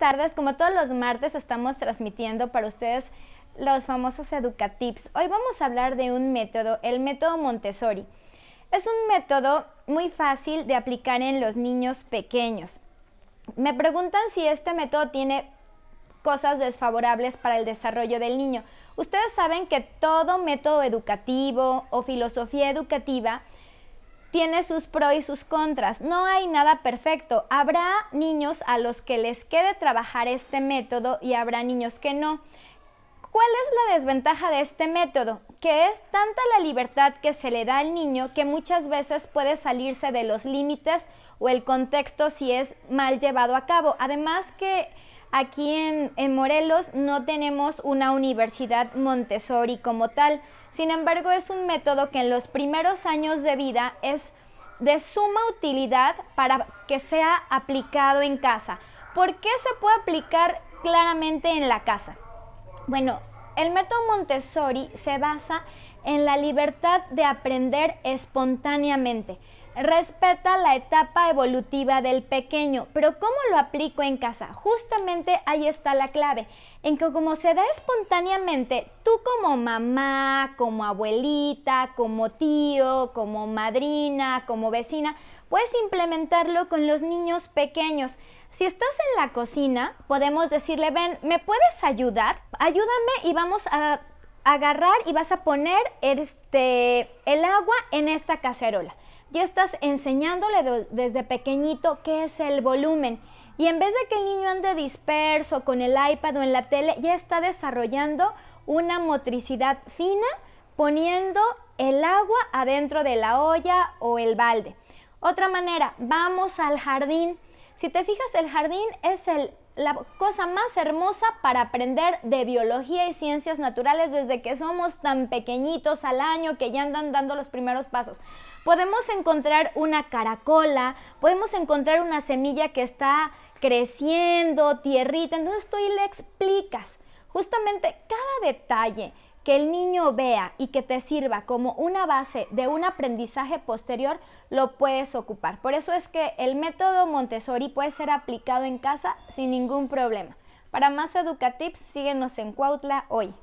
tardes, como todos los martes estamos transmitiendo para ustedes los famosos educatips. Hoy vamos a hablar de un método, el método Montessori. Es un método muy fácil de aplicar en los niños pequeños. Me preguntan si este método tiene cosas desfavorables para el desarrollo del niño. Ustedes saben que todo método educativo o filosofía educativa tiene sus pros y sus contras. No hay nada perfecto. Habrá niños a los que les quede trabajar este método y habrá niños que no. ¿Cuál es la desventaja de este método? Que es tanta la libertad que se le da al niño que muchas veces puede salirse de los límites o el contexto si es mal llevado a cabo. Además que Aquí en, Morelos no tenemos una universidad Montessori como tal, sin embargo es un método que en los primeros años de vida es de suma utilidad para que sea aplicado en casa. ¿Por qué se puede aplicar claramente en la casa? Bueno, el método Montessori se basa en la libertad de aprender espontáneamente. Respeta la etapa evolutiva del pequeño, pero ¿cómo lo aplico en casa? Justamente ahí está la clave, en que como se da espontáneamente, tú como mamá, como abuelita, como tío, como madrina, como vecina, puedes implementarlo con los niños pequeños. Si estás en la cocina, podemos decirle, ven, ¿me puedes ayudar? Ayúdame y vamos a agarrar y vas a poner este, el agua en esta cacerola ya estás enseñándole desde pequeñito qué es el volumen. Y en vez de que el niño ande disperso con el iPad o en la tele, ya está desarrollando una motricidad fina poniendo el agua adentro de la olla o el balde. Otra manera, vamos al jardín. Si te fijas, el jardín es el la cosa más hermosa para aprender de biología y ciencias naturales desde que somos tan pequeñitos al año que ya andan dando los primeros pasos. Podemos encontrar una caracola, podemos encontrar una semilla que está creciendo, tierrita, entonces tú y le explicas justamente cada detalle que el niño vea y que te sirva como una base de un aprendizaje posterior, lo puedes ocupar. Por eso es que el método Montessori puede ser aplicado en casa sin ningún problema. Para más Educatips, síguenos en Cuautla hoy.